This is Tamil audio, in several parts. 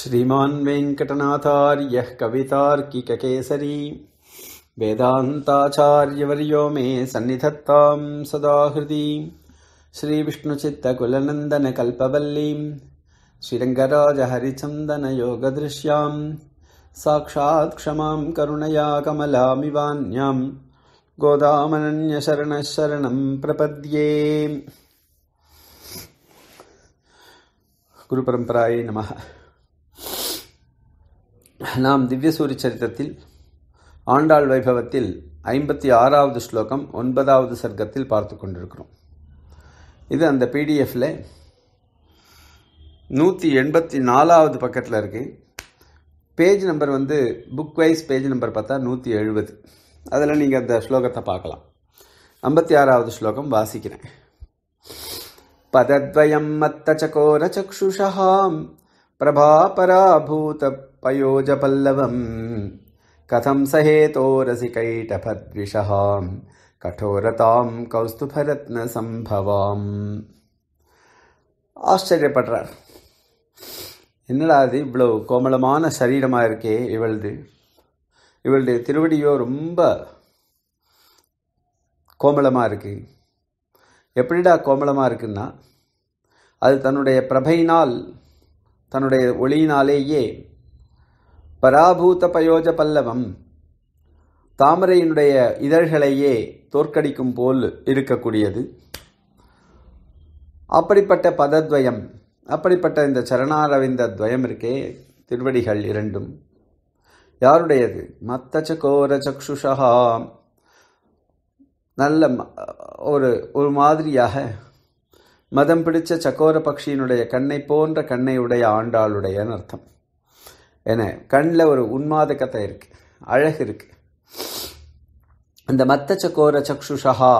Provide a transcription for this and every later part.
श्रीमान् वेङ्कटनाथार्यः कवितार्किककेसरी वेदान्ताचार्यवर्यो मे सन्निधत्तां हृदि श्रीविष्णुचित्तकुलनन्दनकल्पवल्लीं श्रीरङ्गराजहरिचन्दनयोगदृश्यां साक्षात् क्षमां करुणया कमलामिवान्यां नमः நாம் திவ்யசூரி சரித்திரத்தில் ஆண்டாள் வைபவத்தில் ஐம்பத்தி ஆறாவது ஸ்லோகம் ஒன்பதாவது சர்க்கத்தில் பார்த்து கொண்டிருக்கிறோம் இது அந்த பிடிஎஃப்பில் நூற்றி எண்பத்தி நாலாவது பக்கத்தில் இருக்குது பேஜ் நம்பர் வந்து புக் வைஸ் பேஜ் நம்பர் பார்த்தா நூற்றி எழுபது அதில் நீங்கள் அந்த ஸ்லோகத்தை பார்க்கலாம் ஐம்பத்தி ஆறாவது ஸ்லோகம் வாசிக்கிறேன் பதத்வயம் மத்த சகோர சக்ஷுஷாம் प्रभापराभूतपयोजपल्लवम् कथं सहेतोरसिकैटभद्विषहां கடோரதாம் கௌஸ்துபரத்ன சம்பவாம் ஆச்சரியப்படுறார் என்னடா அது இவ்வளோ கோமலமான சரீரமாக இருக்கே இவளது இவளுடைய திருவடியோ ரொம்ப கோமலமாக இருக்குது எப்படிடா கோமலமாக இருக்குன்னா அது தன்னுடைய பிரபையினால் தன்னுடைய ஒளியினாலேயே பராபூத பயோஜ பல்லவம் தாமரையினுடைய இதழ்களையே தோற்கடிக்கும் போல் இருக்கக்கூடியது அப்படிப்பட்ட பதத்வயம் அப்படிப்பட்ட இந்த சரணாரவிந்த துவயம் இருக்கே திருவடிகள் இரண்டும் யாருடையது மத்தச்ச கோர சக்ஷுஷா நல்ல ஒரு ஒரு மாதிரியாக மதம் பிடிச்ச சக்கோர பக்ஷியினுடைய கண்ணை போன்ற கண்ணை உடைய ஆண்டாளுடையன்னு அர்த்தம் ஏன்னா கண்ணில் ஒரு உன்மாதகத்தை இருக்கு இருக்குது அழகு இருக்குது அந்த மத்த சக்கோர சக்ஷுஷா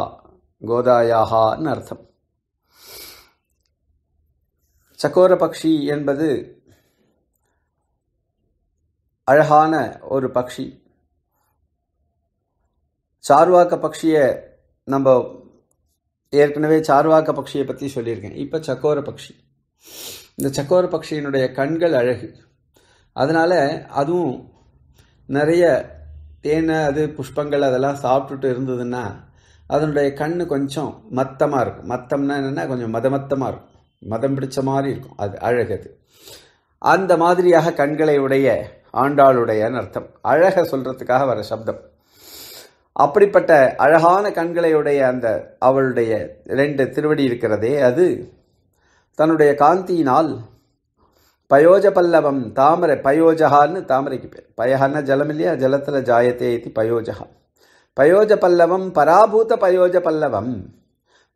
கோதாயாகான்னு அர்த்தம் சக்கோர பக்ஷி என்பது அழகான ஒரு பக்ஷி சார்வாக்க பக்ஷியை நம்ம ஏற்கனவே சார்வாக்க பக்ஷியை பற்றி சொல்லியிருக்கேன் இப்போ சக்கோர பக்ஷி இந்த சக்கோர பக்ஷியினுடைய கண்கள் அழகு அதனால் அதுவும் நிறைய தேனை அது புஷ்பங்கள் அதெல்லாம் சாப்பிட்டுட்டு இருந்ததுன்னா அதனுடைய கண் கொஞ்சம் மத்தமாக இருக்கும் மத்தம்னா என்னென்னா கொஞ்சம் மதமத்தமாக இருக்கும் மதம் பிடிச்ச மாதிரி இருக்கும் அது அது அந்த மாதிரியாக கண்களை உடைய ஆண்டாளுடையன்னு அர்த்தம் அழகை சொல்கிறதுக்காக வர சப்தம் அப்படிப்பட்ட அழகான கண்களையுடைய அந்த அவளுடைய ரெண்டு திருவடி இருக்கிறதே அது தன்னுடைய காந்தியினால் பயோஜ பல்லவம் தாமரை பயோஜகான்னு தாமரைக்கு பேர் பயஹான்னா ஜலம் இல்லையா ஜலத்தில் ஜாயத்தே இது பயோஜகா பயோஜ பல்லவம் பராபூத பயோஜ பல்லவம்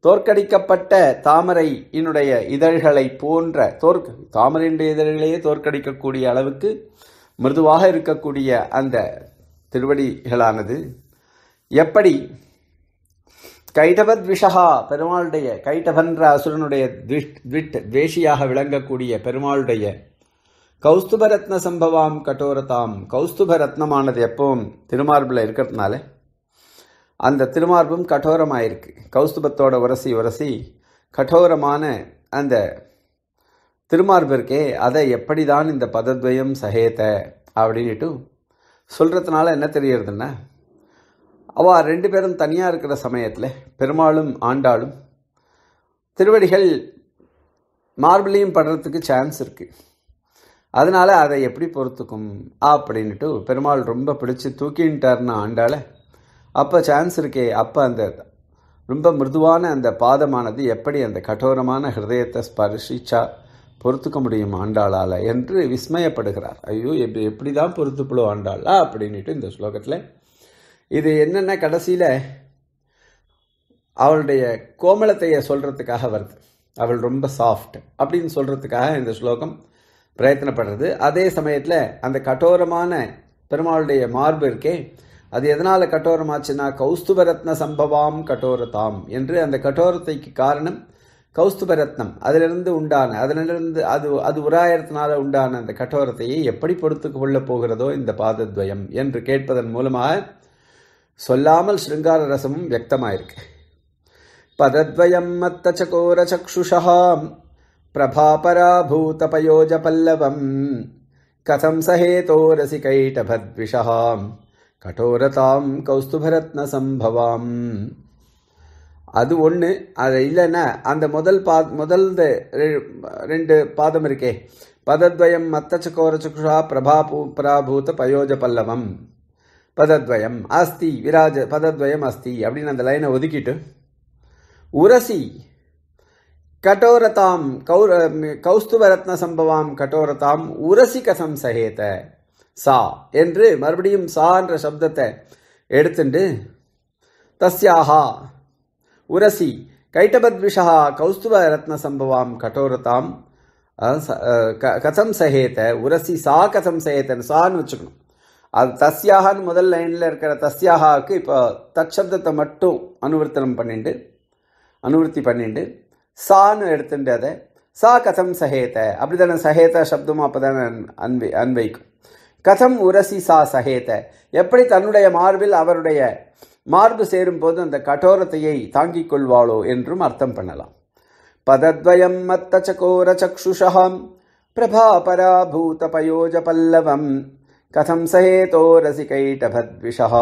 தோற்கடிக்கப்பட்ட தாமரையினுடைய இதழ்களை போன்ற தோற்க தாமரையினுடைய இதழ்களையே தோற்கடிக்கக்கூடிய அளவுக்கு மிருதுவாக இருக்கக்கூடிய அந்த திருவடிகளானது எப்படி கைடவத் விஷகா பெருமாளுடைய கைடவன்ற அசுரனுடைய த்விட் துவேஷியாக விளங்கக்கூடிய பெருமாளுடைய கௌஸ்துபரத்ன சம்பவாம் கட்டோரதாம் கௌஸ்துபரத்னமானது எப்பவும் திருமார்பில் இருக்கிறதுனால அந்த திருமார்பும் கட்டோரமாயிருக்கு கௌஸ்துபத்தோட உரசி உரசி கட்டோரமான அந்த திருமார்பு இருக்கே அதை எப்படி தான் இந்த பதத்வயம் சகேத அப்படின்ட்டு சொல்கிறதுனால என்ன தெரியறதுன்னா அவா ரெண்டு பேரும் தனியாக இருக்கிற சமயத்தில் பெருமாளும் ஆண்டாளும் திருவடிகள் மார்பிளையும் படுறதுக்கு சான்ஸ் இருக்குது அதனால் அதை எப்படி பொறுத்துக்கும் அப்படின்ட்டு பெருமாள் ரொம்ப பிடிச்சி தூக்கின்ட்டார்னு ஆண்டால் அப்போ சான்ஸ் இருக்கே அப்போ அந்த ரொம்ப மிருதுவான அந்த பாதமானது எப்படி அந்த கடோரமான ஹிருதயத்தை ஸ்பர்ஷிச்சா பொறுத்துக்க முடியும் ஆண்டாளால் என்று விஸ்மயப்படுகிறார் ஐயோ எப்படி எப்படி தான் பொறுத்துப்பளோ ஆண்டாளா அப்படின்ட்டு இந்த ஸ்லோகத்தில் இது என்னென்ன கடைசியில் அவளுடைய கோமலத்தையை சொல்கிறதுக்காக வருது அவள் ரொம்ப சாஃப்ட் அப்படின்னு சொல்கிறதுக்காக இந்த ஸ்லோகம் பிரயத்தனப்படுறது அதே சமயத்தில் அந்த கட்டோரமான பெருமாளுடைய மார்பு இருக்கே அது எதனால் கட்டோரமாச்சுன்னா கௌஸ்துபரத்ன சம்பவம் கட்டோரதாம் என்று அந்த கட்டோரத்தைக்கு காரணம் கௌஸ்துபரத்னம் அதிலிருந்து உண்டான அதிலிருந்து அது அது உராயத்தினால உண்டான அந்த கட்டோரத்தையை எப்படி பொறுத்து கொள்ளப் போகிறதோ இந்த பாதத்வயம் என்று கேட்பதன் மூலமாக சொல்லாமல் ஸ்ருங்கார ரசமும் வியக்தமாயிருக்கு பதத்வயம் மத்த சகோர சக்ஷுஷாம் பயோஜ பல்லவம் கதம் சஹேதோ ரசிகைடபத்விஷாம் கடோரதாம் கௌஸ்துபரத்ன சம்பவாம் அது ஒன்று அது இல்லைன்னா அந்த முதல் பா முதல் ரெண்டு பாதம் இருக்கே பதத்வயம் மத்த சகோர சுக்ஷா பிரபாபூ பராபூத பயோஜ பல்லவம் பதத்வயம் அஸ்தி விராஜ பதத்வயம் அஸ்தி அப்படின்னு அந்த லைனை ஒதுக்கிட்டு உரசி கட்டோரதாம் கௌர கௌஸ்துவரத்ன சம்பவாம் கட்டோரதாம் உரசி கசம் சகேத சா என்று மறுபடியும் சா என்ற சப்தத்தை எடுத்துண்டு தஸ்யாஹா உரசி கைட்டபத்விஷா கௌஸ்துவ ரத்ன சம்பவாம் கட்டோரதாம் கசம் சகேத உரசி சா கசம் சகேதன் சான்னு வச்சுக்கணும் அது தஸ்யாகான்னு முதல் லைனில் இருக்கிற தஸ்யாகாவுக்கு இப்போ தச்சப்தத்தை மட்டும் அனுவர்த்தனம் பண்ணிண்டு அனுவர்த்தி பண்ணிண்டு சான்னு எடுத்துட்டு அதை சா கதம் சகேத அப்படி தானே சஹேத சப்தமும் அப்போ தானே அன்பை அன்வைக்கும் கதம் உரசி சா சகேத எப்படி தன்னுடைய மார்பில் அவருடைய மார்பு சேரும்போது அந்த கடோரத்தையை தாங்கிக் கொள்வாளோ என்றும் அர்த்தம் பண்ணலாம் பதத்வயம் மத்த சகோர சக்ஷுஷாம் பிரபா பராபூத பயோஜ பல்லவம் கதம் சேதோ रसिकैटभद्विषः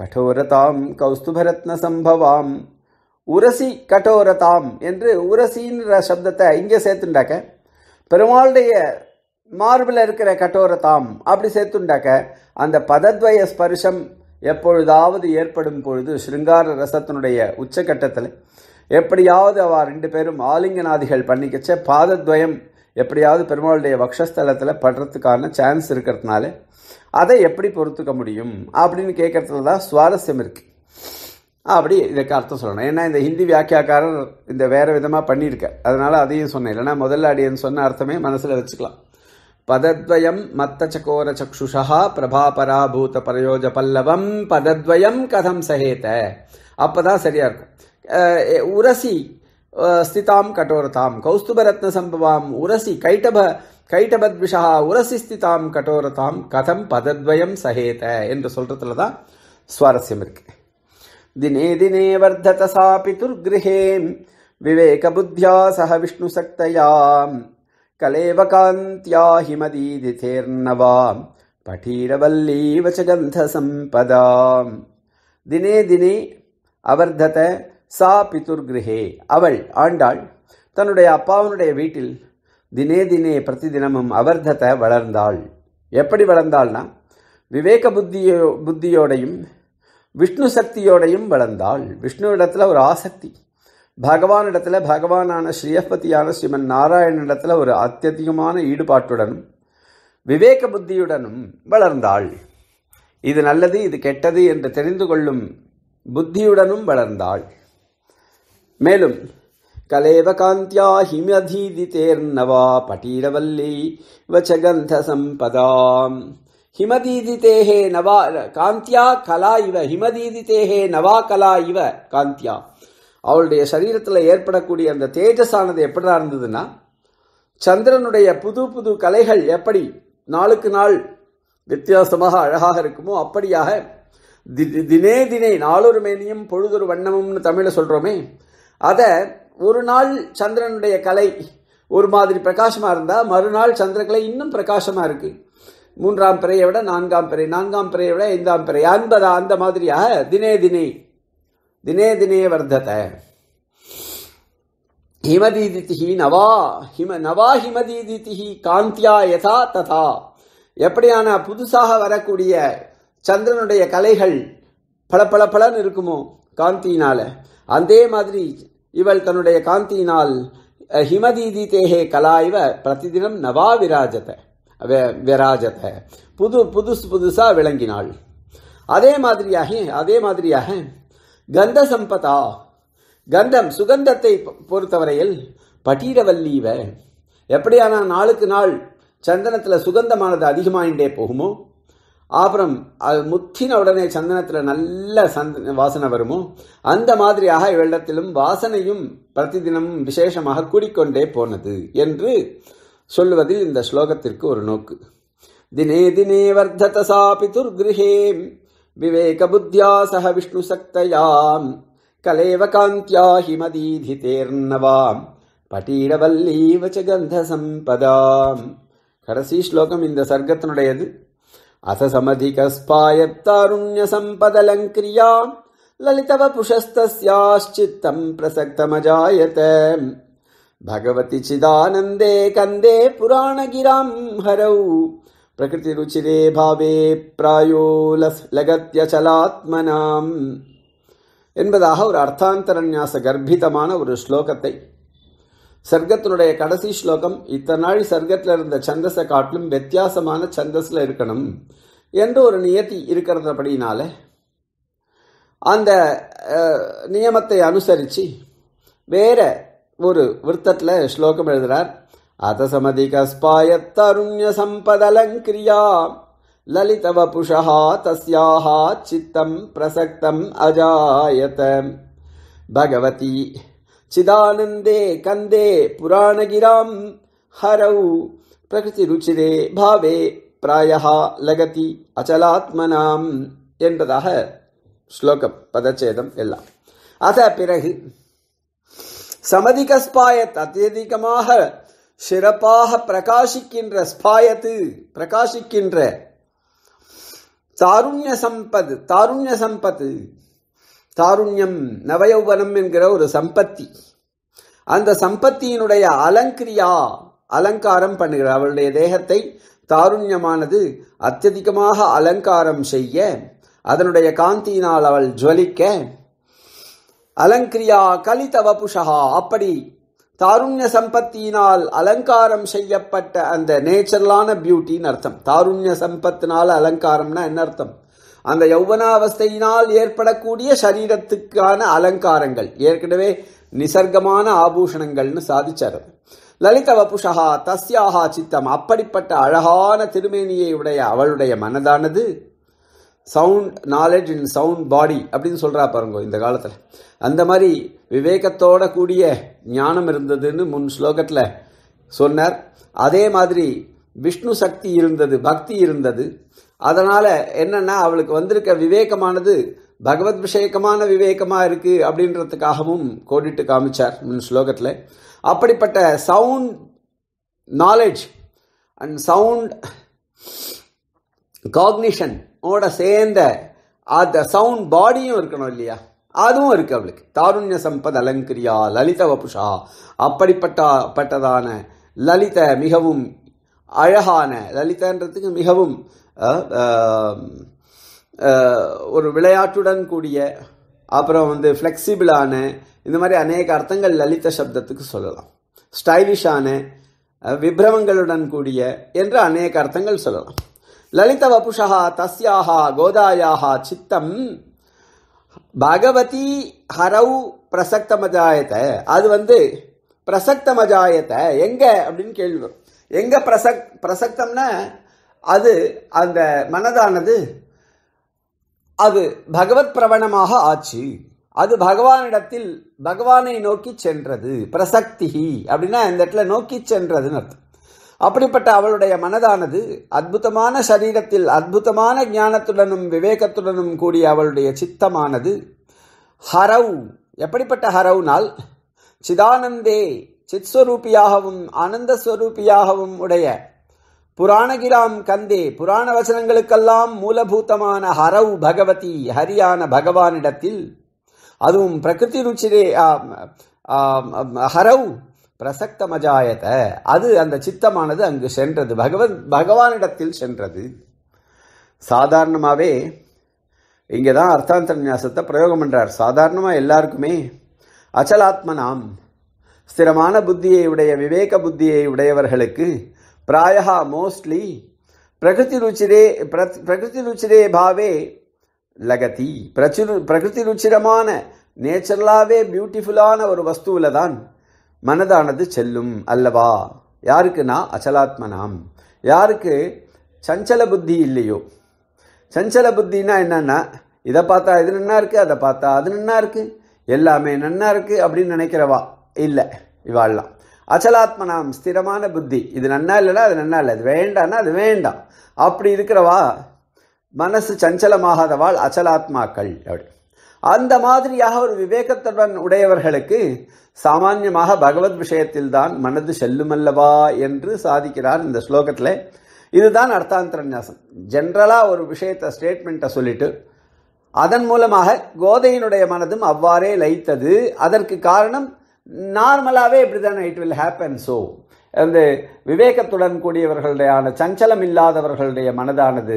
கடோரதாம் கௌஸ்துபரத்ன உரசி கடோரதாம் என்று உரசின்ற சப்தத்தை இங்கே சேர்த்துண்டாக்க பெருமாளுடைய மார்பில் இருக்கிற கட்டோரதாம் அப்படி சேர்த்துண்டாக்க அந்த பதத்வய ஸ்பர்ஷம் எப்பொழுதாவது ஏற்படும் பொழுது ஸ்ருங்கார ரசத்தினுடைய உச்சக்கட்டத்தில் எப்படியாவது அவ ரெண்டு பேரும் ஆலிங்கநாதிகள் பண்ணிக்கச்ச பாதத்வயம் எப்படியாவது பெருமாளுடைய வக்ஷஸ்தலத்தில் படுறதுக்கான சான்ஸ் இருக்கிறதுனால அதை எப்படி பொறுத்துக்க முடியும் அப்படின்னு கேட்குறதுல தான் சுவாரஸ்யம் இருக்குது அப்படி இதுக்கு அர்த்தம் சொல்லணும் ஏன்னா இந்த ஹிந்தி வியாக்கியாக்காரர் இந்த வேறு விதமாக பண்ணியிருக்க அதனால் அதையும் சொன்னேன் இல்லைனா முதல்ல சொன்ன அர்த்தமே மனசில் வச்சுக்கலாம் பதத்வயம் மத்த சகோர சக்ஷுஷா பிரபாபராபூத பரயோஜ பல்லவம் பதத்வயம் கதம் சகேத்த அப்போ தான் சரியாக இருக்கும் உரசி ஸ்திதாம் கட்டோரதாம் கௌஸ்துபரத்ன சம்பவாம் உரசி கைட்டப கைட்டபத்விஷா உரசி ஸ்திதாம் கட்டோரதாம் கதம் பதத்வயம் சகேத என்று சொல்றதுல தான் சுவாரஸ்யம் இருக்கு தினே தினே வர்த்தத சாபி துர்கிரகே விவேக புத்தியா சக விஷ்ணு சக்தயாம் கலேவ காந்தியா ஹிமதீதி தேர்ணவாம் பட்டீரவல்லி வச்சகந்த சம்பதாம் தினே தினே அவர்தத சா பிதுர்கிருஹே அவள் ஆண்டாள் தன்னுடைய அப்பாவனுடைய வீட்டில் தினே தினே பிரதிதினமும் அவர்தத்தை வளர்ந்தாள் எப்படி வளர்ந்தாள்னா விவேக புத்தியோ புத்தியோடையும் விஷ்ணு சக்தியோடையும் வளர்ந்தாள் விஷ்ணு இடத்துல ஒரு ஆசக்தி பகவான் பகவானான ஸ்ரீயபதியான ஸ்ரீமன் நாராயணனிடத்தில் ஒரு அத்தியதிகமான ஈடுபாட்டுடனும் விவேக புத்தியுடனும் வளர்ந்தாள் இது நல்லது இது கெட்டது என்று தெரிந்து கொள்ளும் புத்தியுடனும் வளர்ந்தாள் மேலும் கலேவகாந்தியா காந்தியா தேர்ந்தவா பட்டீரவல்லி வச்சகந்த சம்பதாம் ஹிமதீதிதேஹே நவா காந்தியா கலா இவ ஹிமதீதிதேஹே நவா கலா இவ காந்தியா அவளுடைய சரீரத்தில் ஏற்படக்கூடிய அந்த தேஜஸானது எப்படா இருந்ததுன்னா சந்திரனுடைய புது புது கலைகள் எப்படி நாளுக்கு நாள் வித்தியாசமாக அழகாக இருக்குமோ அப்படியாக தினே தினே நாளொரு மேனியும் பொழுதொரு வண்ணமும்னு தமிழை சொல்கிறோமே அதை ஒரு நாள் சந்திரனுடைய கலை ஒரு மாதிரி பிரகாசமாக இருந்தால் மறுநாள் சந்திரக்கலை இன்னும் பிரகாசமாக இருக்குது மூன்றாம் பிறையை விட நான்காம் பிறை நான்காம் பிறையை விட ஐந்தாம் பிறை அன்பதா அந்த மாதிரியாக தினே தினே தினே தினே வர்த்தத ஹிமதீதிதிஹி நவா ஹிம நவா ஹிமதீதிதிஹி காந்தியா யதா ததா எப்படியான புதுசாக வரக்கூடிய சந்திரனுடைய கலைகள் பல பல பலன் இருக்குமோ காந்தியினால அதே மாதிரி இவள் தன்னுடைய காந்தியினால் ஹிமதீதி தேகே கலா இவ பிரதிதினம் நவா விராஜத விராஜத புது புதுசு புதுசாக விளங்கினாள் அதே மாதிரியாக அதே மாதிரியாக கந்த சம்பதா கந்தம் சுகந்தத்தை பொறுத்தவரையில் பட்டீரவல்லீவ எப்படியான நாளுக்கு நாள் சந்தனத்தில் சுகந்தமானது அதிகமாயிண்டே போகுமோ அப்புறம் அது முத்தின உடனே சந்தனத்தில் நல்ல சந்த வாசனை வருமோ அந்த மாதிரியாக வெள்ளத்திலும் வாசனையும் பிரதிதினமும் விசேஷமாக கூடிக்கொண்டே போனது என்று சொல்லுவதில் இந்த ஸ்லோகத்திற்கு ஒரு நோக்கு தினே தினே வர்த்தத சாபி துர்கிருஹே விவேக புத்தியா சக விஷ்ணு சக்தயாம் கலேவ காந்தியா ஹிமதீதி தேர்னவாம் பட்டீடவல்லீவச்ச சம்பதாம் கடைசி ஸ்லோகம் இந்த சர்க்கத்தினுடையது अससमधिकस्फायत्तारुण्यसम्पदलङ्क्रिया ललितवपुषस्तस्याश्चित्तम् प्रसक्तमजायत भगवति चिदानन्दे कन्दे पुराणगिराम् हरौ प्रकृतिरुचिरे भावे പ്രായോ லகத்யச்சலாத்மனாம் என்பதாக ஒரு அர்த்தாந்தரன்யாச கர்ப்பிதமான ஒரு ஸ்லோகத்தை சர்க்கத்தினுடைய கடைசி ஸ்லோகம் இத்தனை நாள் சர்க்கத்தில் இருந்த சந்தஸை காட்டிலும் வித்தியாசமான சந்தஸில் இருக்கணும் என்று ஒரு நியத்தி இருக்கிறதபடினால அந்த நியமத்தை அனுசரித்து வேற ஒரு விருத்தத்தில் ஸ்லோகம் எழுதுகிறார் தருண்ய சம்பதலங்கிரியா புஷா தஸ்யாஹா சித்தம் பிரசக்தம் அஜாயத பகவதி चिदानन्दे कन्दे पुराणगिरां हरौ பிரகிருதிருச்சிரே பாவே பிராயா லகதி அச்சலாத்மனாம் என்பதாக ஸ்லோகம் பதச்சேதம் எல்லாம் அத பிறகு சமதிக ஸ்பாயத் அத்தியதிகமாக சிறப்பாக பிரகாசிக்கின்ற ஸ்பாயத்து பிரகாசிக்கின்ற தாருண்ய சம்பத் தாருண்ய சம்பத்து தாருண்யம் நவயௌவனம் என்கிற ஒரு சம்பத்தி அந்த சம்பத்தியினுடைய அலங்கிரியா அலங்காரம் பண்ணுகிறார் அவளுடைய தேகத்தை தாருண்யமானது அத்தியதிகமாக அலங்காரம் செய்ய அதனுடைய காந்தியினால் அவள் ஜுவலிக்க அலங்கிரியா கலிதவபுஷா அப்படி தாருண்ய சம்பத்தியினால் அலங்காரம் செய்யப்பட்ட அந்த நேச்சுரலான பியூட்டின்னு அர்த்தம் தாருண்ய சம்பத்தினால அலங்காரம்னா என்ன அர்த்தம் அந்த யௌவனாவஸ்தையினால் ஏற்படக்கூடிய சரீரத்துக்கான அலங்காரங்கள் ஏற்கனவே நிசர்க்கமான ஆபூஷணங்கள்னு சாதிச்சார் லலித வபுஷகா தஸ்யாகா சித்தம் அப்படிப்பட்ட அழகான திருமேனியை உடைய அவளுடைய மனதானது sound knowledge in sound body அப்படின்னு சொல்கிறா பாருங்க இந்த காலத்தில் அந்த மாதிரி விவேகத்தோட கூடிய ஞானம் இருந்ததுன்னு முன் ஸ்லோகத்தில் சொன்னார் அதே மாதிரி விஷ்ணு சக்தி இருந்தது பக்தி இருந்தது அதனால் என்னென்னா அவளுக்கு வந்திருக்க விவேகமானது பகவத் விஷேகமான விவேகமாக இருக்குது அப்படின்றதுக்காகவும் கோடிட்டு காமிச்சார் முன் ஸ்லோகத்தில் அப்படிப்பட்ட sound knowledge and sound cognition ஓட சேர்ந்த அந்த சவுண்ட் பாடியும் இருக்கணும் இல்லையா அதுவும் இருக்கு அவளுக்கு தாருண்ய சம்பத் அலங்கிரியா லலித வபுஷா அப்படிப்பட்ட பட்டதான லலித மிகவும் அழகான லலிதான்றதுக்கு மிகவும் ஒரு விளையாட்டுடன் கூடிய அப்புறம் வந்து ஃப்ளெக்சிபிளான இந்த மாதிரி அநேக அர்த்தங்கள் லலித சப்தத்துக்கு சொல்லலாம் ஸ்டைலிஷான விப்ரமங்களுடன் கூடிய என்று அநேக அர்த்தங்கள் சொல்லலாம் லலித வபுஷா தஸ்யாக கோதாயாக சித்தம் பகவதி ஹரவு மஜாயத்தை அது வந்து பிரசக்த மஜாயத்தை எங்கே அப்படின்னு கேள்வி வரும் எங்க பிரசக் பிரசக்தம்னா அது அந்த மனதானது அது பகவத் பிரவணமாக ஆச்சு அது பகவானிடத்தில் பகவானை நோக்கி சென்றது பிரசக்தி அப்படின்னா இந்த இடத்துல நோக்கி சென்றதுன்னு அர்த்தம் அப்படிப்பட்ட அவளுடைய மனதானது அற்புதமான சரீரத்தில் அற்புதமான ஞானத்துடனும் விவேகத்துடனும் கூடிய அவளுடைய சித்தமானது ஹரவ் எப்படிப்பட்ட ஹரவ்னால் சிதானந்தே சித்ஸ்வரூபியாகவும் ஆனந்த ஸ்வரூபியாகவும் உடைய புராணகிராம் கந்தே புராண வசனங்களுக்கெல்லாம் மூலபூத்தமான ஹரவ் பகவதி ஹரியான பகவானிடத்தில் அதுவும் பிரகிருதி ருச்சிரே ஹரவ் பிரசக்த மஜாயத அது அந்த சித்தமானது அங்கு சென்றது பகவத் பகவானிடத்தில் சென்றது சாதாரணமாகவே இங்கே தான் அர்த்தாந்தர நியாசத்தை பிரயோகம் பண்ணுறார் சாதாரணமாக எல்லாருக்குமே அச்சலாத்மனாம் ஸ்திரமான புத்தியை உடைய விவேக புத்தியை உடையவர்களுக்கு பிராயா மோஸ்ட்லி பிரகிருதி ருச்சிரே பிரகிருதி ருச்சிரே பாவே லகதி பிரச்சு பிரகிருதி ருச்சிரமான நேச்சுரலாகவே பியூட்டிஃபுல்லான ஒரு வஸ்துவில் தான் மனதானது செல்லும் அல்லவா யாருக்குன்னா அச்சலாத்மனாம் யாருக்கு சஞ்சல புத்தி இல்லையோ சஞ்சல புத்தினா என்னென்னா இதை பார்த்தா இது நன்னா இருக்குது அதை பார்த்தா அது நன்னா இருக்குது எல்லாமே நன்னா இருக்குது அப்படின்னு நினைக்கிறவா இல்லை இவாள்லாம் அச்சலாத்மனாம் ஸ்திரமான புத்தி இது நன்னா இல்லைனா அது நன்னா இல்லை அது வேண்டான்னா அது வேண்டாம் அப்படி இருக்கிறவா மனசு சஞ்சலமாகாதவாள் அச்சலாத்மாக்கள் அப்படி அந்த மாதிரியாக ஒரு விவேகத்துடன் உடையவர்களுக்கு சாமான்யமாக பகவத் விஷயத்தில்தான் மனது செல்லுமல்லவா என்று சாதிக்கிறார் இந்த ஸ்லோகத்தில் இதுதான் அர்த்தாந்திரநியாசம் நியாசம் ஜென்ரலாக ஒரு விஷயத்தை ஸ்டேட்மெண்ட்டை சொல்லிட்டு அதன் மூலமாக கோதையினுடைய மனதும் அவ்வாறே லைத்தது அதற்கு காரணம் நார்மலாகவே இப்படி தானே இட் வில் ஹேப்பன் ஸோ அந்த விவேகத்துடன் கூடியவர்களுடையான சஞ்சலம் இல்லாதவர்களுடைய மனதானது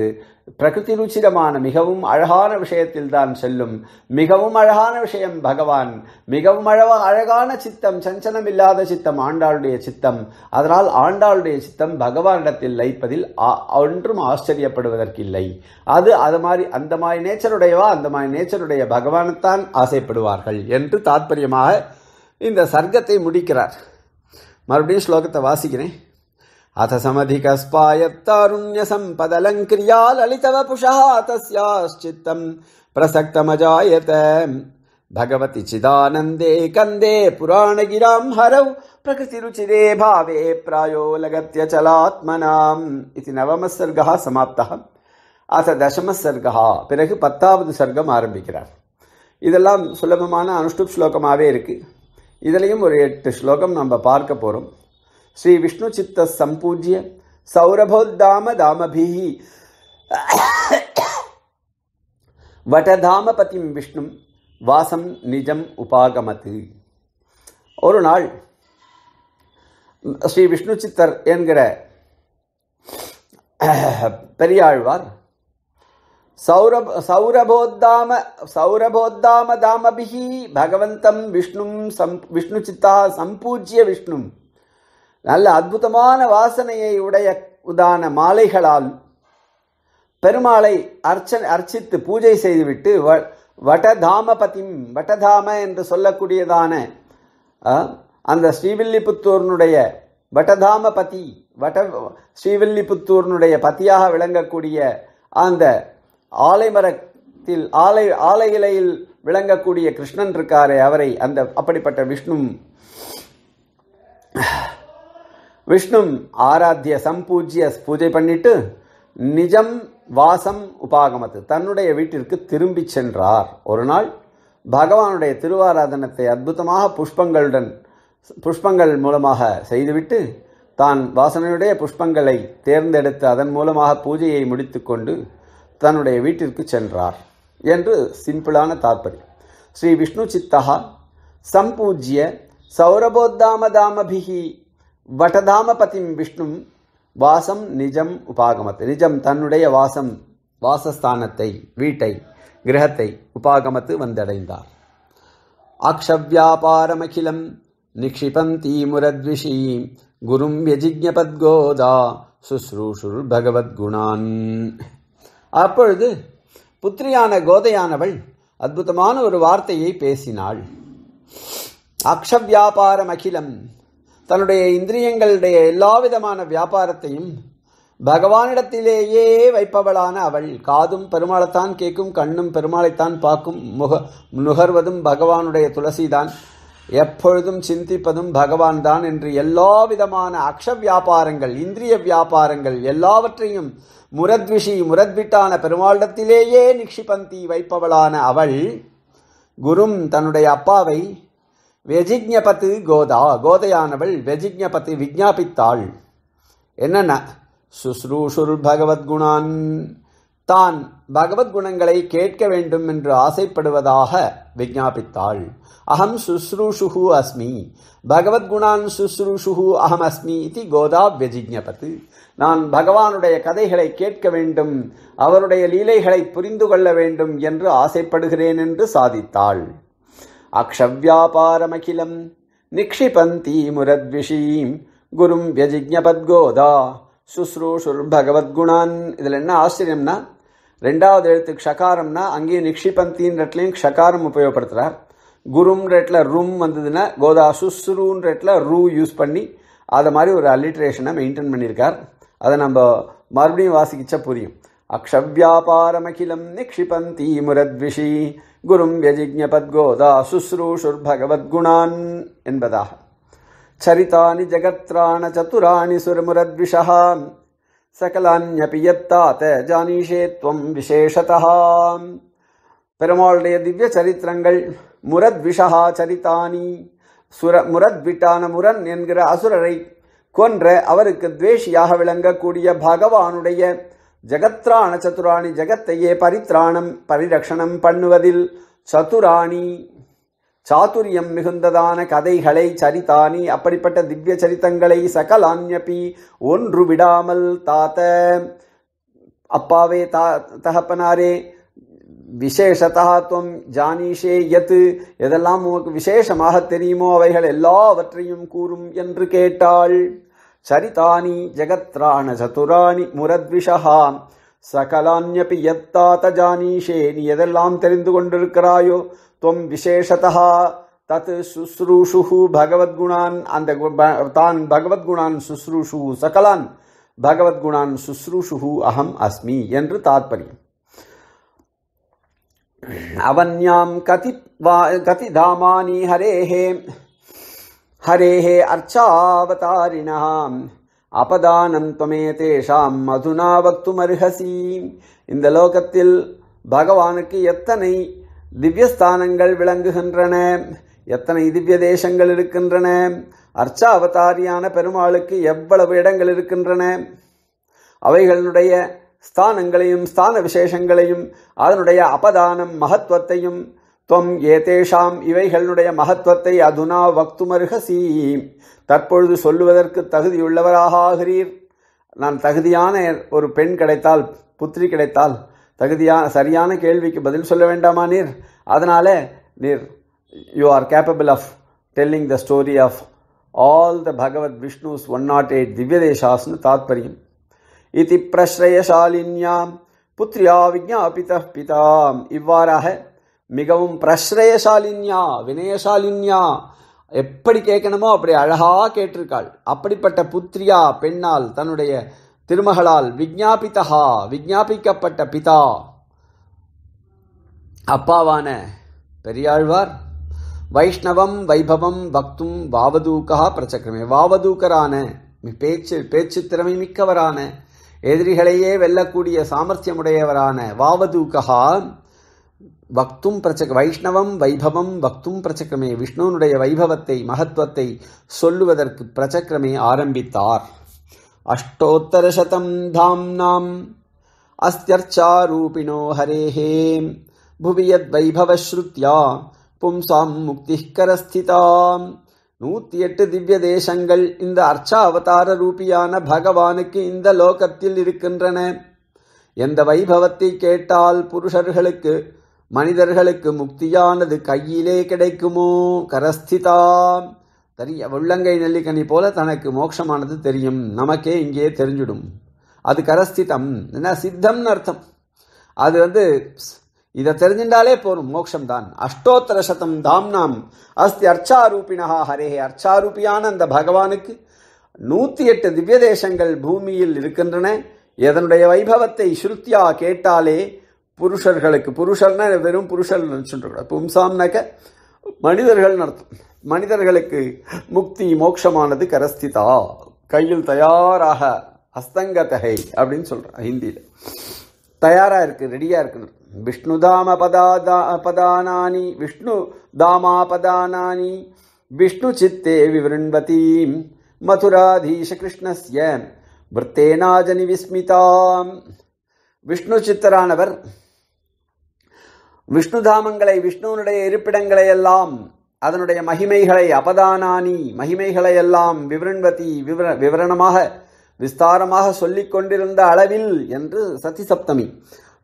பிரகிருதி ருச்சிரமான மிகவும் அழகான விஷயத்தில் தான் செல்லும் மிகவும் அழகான விஷயம் பகவான் மிகவும் அழகா அழகான சித்தம் சஞ்சலம் இல்லாத சித்தம் ஆண்டாளுடைய சித்தம் அதனால் ஆண்டாளுடைய சித்தம் பகவானிடத்தில் லைப்பதில் ஒன்றும் ஆச்சரியப்படுவதற்கில்லை அது அது மாதிரி அந்த மாதிரி நேச்சருடையவா அந்த மாதிரி நேச்சருடைய பகவானைத்தான் ஆசைப்படுவார்கள் என்று தாற்பயமாக இந்த சர்க்கத்தை முடிக்கிறார் மறுபடியும் ஸ்லோகத்தை வாசிக்கிறேன் அத சமதிகஸ்பாயத்தாருண்ய சம்பதலங்கிரியா லலிதவ புஷா தஸ்யாச்சித்தம் பிரசக்தமஜாயத भगवति चिदानन्दे कन्दे पुराणगिरां हरौ प्रकृतिरुचिरे भावे பாவே लगत्य चलात्मनाम् इति नवमः सर्गः समाप्तः அத தசம பிறகு பத்தாவது சர்க்கம் ஆரம்பிக்கிறார் இதெல்லாம் சுலபமான அனுஷ்டுப் ஸ்லோகமாகவே இருக்குது இதுலையும் ஒரு எட்டு ஸ்லோகம் நம்ம பார்க்க போகிறோம் ஸ்ரீ விஷ்ணு சித்த சம்பூஜ்ய சௌரபோத்தாம தாமபீஹி வடதாமபதிம் விஷ்ணும் வாசம் நிஜம் உபாகமது ஒரு நாள் ஸ்ரீ விஷ்ணு சித்தர் என்கிற பெரியாழ்வார் சௌரப் சௌரபோத்தாம சௌரபோத்தாம தாமபிஹி பகவந்தம் விஷ்ணும் சம் விஷ்ணு சித்தா சம்பூஜ்ய விஷ்ணும் நல்ல அற்புதமான வாசனையை உடைய உதான மாலைகளால் பெருமாளை அர்ச்சன் அர்ச்சித்து பூஜை செய்துவிட்டு வ வடதாமபதிம் வட்டதாம என்று சொல்லக்கூடியதான அந்த ஸ்ரீவில்லிபுத்தூர்னுடைய வட்டதாமபதி வட ஸ்ரீவில்லிபுத்தூர்னுடைய பதியாக விளங்கக்கூடிய அந்த ஆலைமரத்தில் ஆலை ஆலை இலையில் விளங்கக்கூடிய கிருஷ்ணன் இருக்காரே அவரை அந்த அப்படிப்பட்ட விஷ்ணு விஷ்ணு ஆராத்திய சம்பூஜ்ய பூஜை பண்ணிட்டு நிஜம் வாசம் உபாகமத்து தன்னுடைய வீட்டிற்கு திரும்பி சென்றார் ஒரு நாள் பகவானுடைய திருவாராதனத்தை அற்புதமாக புஷ்பங்களுடன் புஷ்பங்கள் மூலமாக செய்துவிட்டு தான் வாசனையுடைய புஷ்பங்களை தேர்ந்தெடுத்து அதன் மூலமாக பூஜையை முடித்துக்கொண்டு தன்னுடைய வீட்டிற்கு சென்றார் என்று சிம்பிளான தாற்பயம் ஸ்ரீ விஷ்ணு சித்தகா சம்பூஜ்ய சௌரபோத்தாமதாமபிகி வட்டதாமபதிம் விஷ்ணும் வாசம் நிஜம் உபாகமத்து நிஜம் தன்னுடைய வாசம் வாசஸ்தானத்தை வீட்டை கிரகத்தை உபாகமத்து வந்தடைந்தார் அக்ஷவியாபாரமகிலம் நிக்ஷிபந்தி முரத்விஷி குரும் யஜிஜபத்கோதா சுஸ்ரூஷுர் பகவத்குணான் அப்பொழுது புத்திரியான கோதையானவள் அற்புதமான ஒரு வார்த்தையை பேசினாள் அக்ஷவியாபாரம் அகிலம் தன்னுடைய இந்திரியங்களுடைய எல்லா விதமான வியாபாரத்தையும் பகவானிடத்திலேயே வைப்பவளான அவள் காதும் பெருமாளைத்தான் கேட்கும் கண்ணும் பெருமாளைத்தான் பார்க்கும் முக நுகர்வதும் பகவானுடைய துளசிதான் எப்பொழுதும் சிந்திப்பதும் பகவான் தான் என்று எல்லா விதமான அக்ஷ வியாபாரங்கள் இந்திரிய வியாபாரங்கள் எல்லாவற்றையும் முரத்விஷி முரத்விட்டான பெருமாளிடத்திலேயே நிக்ஷிபந்தி வைப்பவளான அவள் குரும் தன்னுடைய அப்பாவை வெஜிக்ஞபத்து கோதா கோதையானவள் வெஜிக்ஞபத்து விஜாபித்தாள் என்னென்ன சுஸ்ரூஷுர் பகவத்குணான் தான் பகவத் குணங்களை கேட்க வேண்டும் என்று ஆசைப்படுவதாக விஜாபித்தாள் அகம் சுஸ்ரூஷுகு அஸ்மி பகவத்குணான் சுஸ்ரூஷுகு அகம் அஸ்மி இது கோதா வெஜிஜபத்து நான் பகவானுடைய கதைகளை கேட்க வேண்டும் அவருடைய லீலைகளை புரிந்து கொள்ள வேண்டும் என்று ஆசைப்படுகிறேன் என்று சாதித்தாள் அக்ஷவ்யாபாரமகிலம் நிக்ஷிபந்தி முரத்விஷீம் குரும் கோதா சுஸ்ரூஷுர் பகவத்குணான் இதில் என்ன ஆச்சரியம்னா ரெண்டாவது எழுத்து ஷகாரம்னா அங்கேயும் நிக்ஷிபந்தின்றட்லையும் உபயோகப்படுத்துறார் உபயோகப்படுத்துகிறார் குருன்றட்டில் ரூம் வந்ததுன்னா கோதா சுஸ்ரூன்றட்டில் ரூ யூஸ் பண்ணி அதை மாதிரி ஒரு அலிட்ரேஷனை மெயின்டைன் பண்ணியிருக்கார் அதை நம்ம மறுபடியும் வாசிக்கிச்சா புரியும் அக்ஷவியாபாரமகிலம் நிக்ஷிபந்தி முரத்விஷி குரும் கோதா சுஸ்ரூஷுர் பகவத்குணான் என்பதாக சரிதானி जगत्राण சதுராணி सुरमुरद्विषः சகலான்யபி யத்தாத்த ஜானீஷே துவம் விசேஷதா பெருமாளுடைய திவ்ய சரித்திரங்கள் முரத்விஷா சரித்தானி சுர முரத்விட்டான முரன் என்கிற அசுரரை கொன்ற அவருக்கு துவேஷியாக விளங்கக்கூடிய பகவானுடைய ஜகத்ராண சத்துராணி ஜகத்தையே பரித்ராணம் பரிரக்ஷணம் பண்ணுவதில் சத்துராணி சாதுரியம் மிகுந்ததான கதைகளை சரிதானி அப்படிப்பட்ட திவ்ய சரித்தங்களை சகலான்யபி ஒன்று விடாமல் தாத்த அப்பாவே தா தகப்பனாரே விசேஷதா ஜானீஷே யத்து எதெல்லாம் உனக்கு விசேஷமாக தெரியுமோ அவைகள் எல்லாவற்றையும் கூறும் என்று கேட்டாள் சரிதானி ஜெகத்ராண சதுராணி முரத்விஷஹா சகலான்யபி எத்தாத்த ஜானீஷே நீ எதெல்லாம் தெரிந்து கொண்டிருக்கிறாயோ त्वं विशेषतः तत् शुश्रूषुः भगवद्गुणान् अन्त तान् भगवद्गुणान् शुश्रूषुः सकलान् भगवद्गुणान् शुश्रूषुः अहम् अस्मि कति कति धामानि हरेः हरेः अर्चावतारिणाम् अपदानं मधुना वक्तुमर्हसि इन्दलोकति भगवानुकि यत्तनै திவ்யஸ்தானங்கள் விளங்குகின்றன எத்தனை திவ்ய தேசங்கள் இருக்கின்றன அர்ச்சாவதாரியான பெருமாளுக்கு எவ்வளவு இடங்கள் இருக்கின்றன அவைகளுடைய ஸ்தானங்களையும் ஸ்தான விசேஷங்களையும் அதனுடைய அபதானம் மகத்துவத்தையும் தொம் ஏதேஷாம் இவைகளுடைய மகத்துவத்தை அதுனா வக்துமருகசி தற்பொழுது சொல்லுவதற்கு தகுதியுள்ளவராக ஆகிறீர் நான் தகுதியான ஒரு பெண் கிடைத்தால் புத்திரி கிடைத்தால் தகுதியா சரியான கேள்விக்கு பதில் சொல்ல வேண்டாமா நீர் அதனால் நீர் you are capable of telling the story of all the Bhagavad Vishnu's one not eight திவ்யதேசாஸ்னு தாத்பரியம் இது பிரஸ்ரயசாலின்யாம் புத்ரியா விஜாபித பிதாம் இவ்வாறாக மிகவும் பிரஸ்ரயசாலின்யா வினயசாலின்யா எப்படி கேட்கணுமோ அப்படி அழகாக கேட்டிருக்காள் அப்படிப்பட்ட புத்ரியா பெண்ணால் தன்னுடைய திருமகளால் விஜாபித்தகா விஜாபிக்கப்பட்ட பிதா அப்பாவான பெரியாழ்வார் வைஷ்ணவம் வைபவம் பக்தும் வாவதூக்கா பிரச்சக்கிரமே வாவதூக்கரான பேச்சு பேச்சு திறமை மிக்கவரான எதிரிகளையே வெல்லக்கூடிய சாமர்த்தியமுடையவரான வாவதூக்கா பக்தும் பிரச்சக வைஷ்ணவம் வைபவம் பக்தும் பிரச்சக்கரமே விஷ்ணுனுடைய வைபவத்தை மகத்துவத்தை சொல்லுவதற்கு பிரச்சக்கரமே ஆரம்பித்தார் अष्टोत्तरशतम् धाम्नाम् अस्त्यर्चारूपिणो हरेः भुवि यद्वैभवश्रुत्या பும்சாம் கரஸ்திதாம் நூத்தி எட்டு திவ்ய தேசங்கள் இந்த அர்ச்சா அவதார ரூபியான பகவானுக்கு இந்த லோகத்தில் இருக்கின்றன எந்த வைபவத்தை கேட்டால் புருஷர்களுக்கு மனிதர்களுக்கு முக்தியானது கையிலே கிடைக்குமோ கரஸ்திதாம் தெரிய உள்ளங்கை நெல்லிக்கனி போல தனக்கு மோட்சமானது தெரியும் நமக்கே இங்கேயே தெரிஞ்சுடும் அது கரஸ்திதம் என்ன சித்தம்னு அர்த்தம் அது வந்து இதை தெரிஞ்சின்றாலே போரும் மோட்சம் தான் அஷ்டோத்தர சதம் தாம்னாம் அஸ்தி அர்ச்சாரூபினா ஹரே அர்ச்சாரூபியான அந்த பகவானுக்கு நூற்றி எட்டு திவ்ய தேசங்கள் பூமியில் இருக்கின்றன எதனுடைய வைபவத்தை ஸ்ருத்தியா கேட்டாலே புருஷர்களுக்கு புருஷர்னா வெறும் புருஷர் நினச்சுட்டு பும்சாம்னாக்க மனிதர்கள் நடத்தும் மனிதர்களுக்கு முக்தி மோட்சமானது கரஸ்திதா கையில் தயாராக ஹஸ்தங்கதகை அப்படின்னு சொல்கிறான் ஹிந்தியில் தயாராக இருக்குது ரெடியாக இருக்கு விஷ்ணு தாம பதாதா பதானானி விஷ்ணு தாமா பதானானி விஷ்ணு சித்தே விவிருண்பதீம் மதுராதீஷ கிருஷ்ணஸ்ய விஸ்மிதாம் விஷ்ணு சித்தரானவர் விஷ்ணு தாமங்களை விஷ்ணுவனுடைய இருப்பிடங்களை எல்லாம் அதனுடைய மகிமைகளை அபதானானி மகிமைகளை எல்லாம் விவரண்வதி விவர விவரணமாக விஸ்தாரமாக சொல்லிக் கொண்டிருந்த அளவில் என்று சதி சப்தமி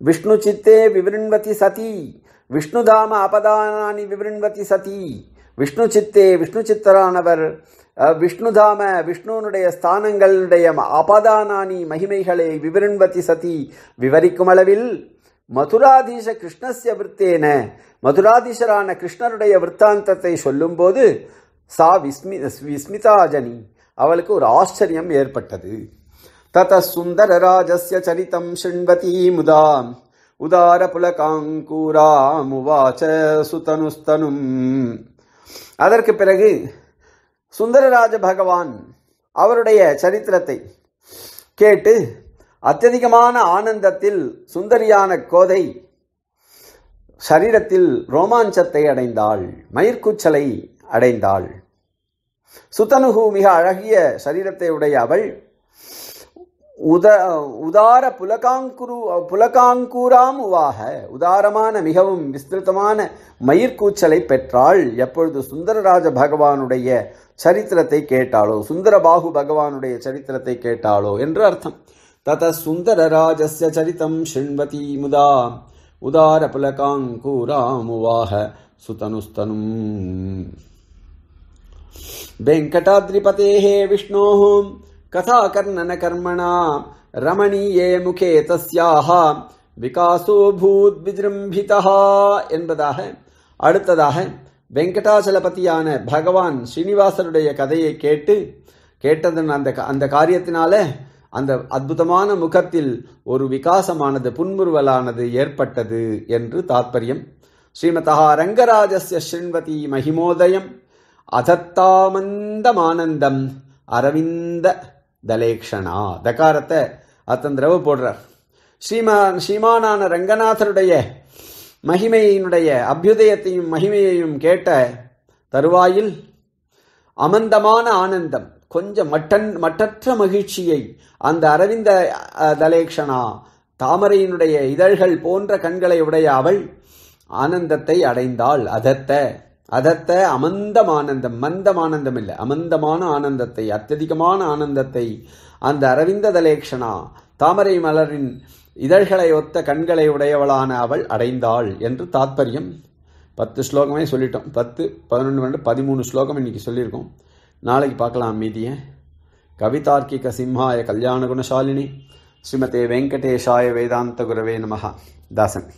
விஷ்ணு சித்தே விவரண்வதி சதி விஷ்ணுதாம அபதானானி விவரண்வதி சதி விஷ்ணு சித்தே விஷ்ணு சித்தரானவர் விஷ்ணுதாம விஷ்ணுனுடைய ஸ்தானங்களுடைய அபதானானி மகிமைகளை விவரண்வதி சதி விவரிக்கும் அளவில் மதுராதீச கிருஷ்ணசிய விற்த்தேன மதுராதீசரான கிருஷ்ணருடைய விற்த்தாந்தத்தை சொல்லும்போது சா விஸ்மி விஸ்மிதாஜனி அவளுக்கு ஒரு ஆச்சரியம் ஏற்பட்டது தத ராஜஸ்ய சரித்தம் சிண்வதி முதா உதாரபுலகாங்கூராமுவாச்ச சுதனுஸ்தனும் அதற்கு பிறகு சுந்தரராஜ பகவான் அவருடைய சரித்திரத்தை கேட்டு அத்தியதிகமான ஆனந்தத்தில் சுந்தரியான கோதை சரீரத்தில் ரோமாஞ்சத்தை அடைந்தாள் மயிர்கூச்சலை அடைந்தாள் சுத்தனுகு மிக அழகிய சரீரத்தை உடைய அவள் உத உதார புலகாங்குரு புலகாங்கூராம் உவாக உதாரமான மிகவும் விஸ்திருத்தமான மயிர்கூச்சலை பெற்றாள் எப்பொழுது சுந்தரராஜ பகவானுடைய சரித்திரத்தை கேட்டாளோ சுந்தரபாகு பகவானுடைய சரித்திரத்தை கேட்டாளோ என்று அர்த்தம் ततः सुन्दरराजस्य चरितम् शृण्वती मुदा उदारपुलकाङ्कुरामुवाह सुतनुस्तनुम् वेङ्कटाद्रिपतेः विष्णोः कथाकर्णनकर्मणा रमणीये मुखे तस्याः विकासोऽभूद् विजृम्भितः என்பதாக அடுத்ததாக வெங்கடாசலபதியான பகவான் ஸ்ரீனிவாசருடைய கதையை கேட்டு கேட்டதன் அந்த அந்த காரியத்தினால அந்த அற்புதமான முகத்தில் ஒரு விகாசமானது புன்முறுவலானது ஏற்பட்டது என்று தாத்பரியம் ஸ்ரீமதா ரங்கராஜஸ்ய ஸ்ரீன்வதி மகிமோதயம் அதத்தாமந்தமானந்தம் அரவிந்த தலேக்ஷனா தகாரத்தை அத்தன் ரவு போடுறார் ஸ்ரீமா ஸ்ரீமானான ரங்கநாதருடைய மகிமையினுடைய அபியுதயத்தையும் மகிமையையும் கேட்ட தருவாயில் அமந்தமான ஆனந்தம் கொஞ்சம் மட்டன் மட்டற்ற மகிழ்ச்சியை அந்த அரவிந்த தலேக்ஷனா தாமரையினுடைய இதழ்கள் போன்ற கண்களை உடைய அவள் ஆனந்தத்தை அடைந்தாள் அதத்த அதத்த அமந்தம் ஆனந்தம் மந்தம் ஆனந்தம் இல்லை அமந்தமான ஆனந்தத்தை அத்தியதிகமான ஆனந்தத்தை அந்த அரவிந்த தலேக்ஷனா தாமரை மலரின் இதழ்களை ஒத்த கண்களை உடையவளான அவள் அடைந்தாள் என்று தாத்பரியம் பத்து ஸ்லோகமே சொல்லிட்டோம் பத்து பதினொன்று பன்னெண்டு பதிமூணு ஸ்லோகம் இன்னைக்கு சொல்லியிருக்கோம் ನಾಳೆಗೆ ಪಾಕಲಾಂ ಮೀದಿಯೇ ಕವಿತಾರ್ಕಿಕ ಸಿಂಹಾಯ ಕಲ್ಯಾಣ ಗುಣಶಾಲಿನಿ ಶ್ರೀಮತೆ ವೆಂಕಟೇಶಾಯ ವೇದಾಂತ ಗುರವೇ ನಮಃ ದಾಸನ್